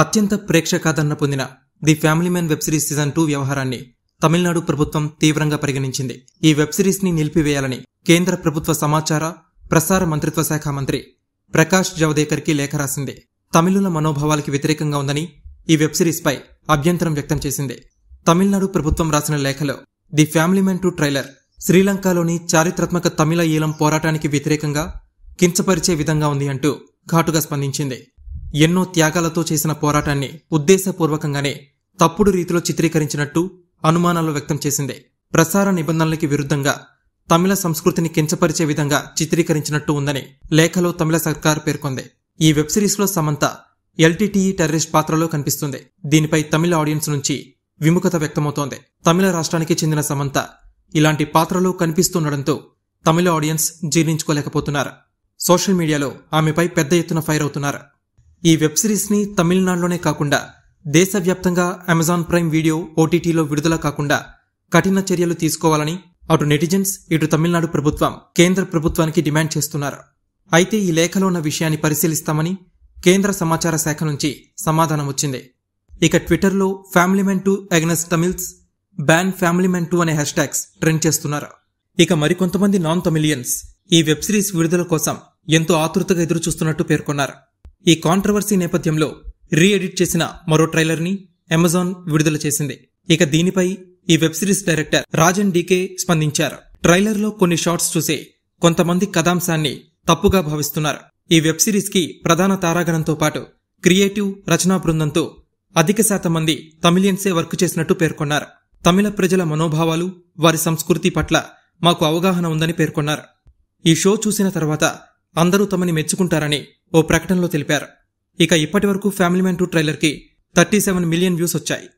అత్యంత ప్రేక్షకాదరణ పొందిన the family man web series season two వ్యవహారాన్ని తమిళనాడు ప్రభుత్వం తీవ్రంగా పరిగణించింది ఈ వెబ్ సిరీస్ ని నిలిపివేయాలని కేంద్ర ప్రభుత్వ సమాచార ప్రసార మంత్రిత్వ శాఖ మంత్రి ప్రకాష్ జవదేకర్ కి లేఖ రాసింది తమిళుల మనోభావాలకి వ్యతిరేకంగా ఉందని ఈ వెబ్ సిరీస్ పై అభ్యంతరం వ్యక్తం చేసింది తమిళనాడు ప్రభుత్వం రాసిన లేఖలో the family man two trailer శ్రీలంకలోని చారిత్రాత్మక తమిళ ఈలం పోరాటానికి వ్యతిరేకంగా కించపరిచే విధంగా ఉంది అంటూ ఘాటుగా స్పందించింది ఎన్నో త్యాగాలతో చేసిన పోరాటాన్ని ఉద్దేశపూర్వకంగానే తప్పుడు రీతిలో చిత్రీకరించినట్టు అనుమానాలు వ్యక్తం చేసింది ప్రసార నిబంధనలకి విరుద్ధంగా తమిళ సంస్కృతిని కించపరిచే విధంగా చిత్రీకరించినట్టు ఉందని లేఖలో తమిళ సర్కార్ పేర్కొంది ఈ వెబ్ సిరీస్లో సమంత ఎల్టీటీఈ టెర్రరిస్ట్ పాత్రలో కనిపిస్తుంది దీనిపై తమిళ ఆడియన్స్ నుంచి విముఖత వ్యక్తమవుతోంది తమిళ రాష్ట్రానికి చెందిన సమంత ఇలాంటి పాత్రలో కనిపిస్తుండడంతో తమిళ ఆడియన్స్ జీర్ణించుకోలేకపోతున్నారు సోషల్ మీడియాలో ఆమెపై పెద్ద ఎత్తున ఫైర్ అవుతున్నారు ఈ వెబ్ సిరీస్ని తమిళనాడులోనే కాకుండా దేశవ్యాప్తంగా అమెజాన్ ప్రైమ్ వీడియో ఓటీటీలో విడుదల కాకుండా కఠిన చర్యలు తీసుకోవాలని అటు నెటిజన్స్ ఇటు తమిళనాడు ప్రభుత్వం కేంద్ర ప్రభుత్వానికి డిమాండ్ చేస్తున్నారు అయితే ఈ లేఖలో ఉన్న విషయాన్ని పరిశీలిస్తామని కేంద్ర సమాచార శాఖ నుంచి సమాధానం వచ్చింది ఇక ట్విట్టర్లో family man two against Tamils ban family man two అనే హ్యాష్ ట్యాగ్స్ ట్రెండ్ చేస్తున్నారు ఇక మరికొంతమంది నాన్ తమిలియన్స్ ఈ వెబ్ సిరీస్ విడుదల కోసం ఎంతో ఆతృతగా ఎదురుచూస్తున్నట్టు పేర్కొన్నారు ఈ కాంట్రవర్సీ నేపథ్యంలో రీ ఎడిట్ చేసిన మరో ట్రైలర్ని అమెజాన్ విడుదల చేసింది ఇక దీనిపై ఈ web series director Rajan DK స్పందించారు ట్రైలర్లో కొన్ని షార్ట్స్ చూసే కొంతమంది కథాంశాన్ని తప్పుగా భావిస్తున్నారు ఈ వెబ్ సిరీస్కి ప్రధాన తారాగణంతో పాటు క్రియేటివ్ రచనా బృందంతో అధిక శాతం మంది తమిళియన్సే వర్క్ చేసినట్టు పేర్కొన్నారు తమిళ ప్రజల మనోభావాలు వారి సంస్కృతి పట్ల మాకు అవగాహన ఉందని పేర్కొన్నారు ఈ షో చూసిన తర్వాత అందరూ తమని మెచ్చుకుంటారని ఓ ప్రకటనలో తెలిపారు ఇక ఇప్పటి వరకు ఫ్యామిలీ మ్యాన్ టూ ట్రైలర్కి థర్టీ సెవెన్ మిలియన్ వ్యూస్ వచ్చాయి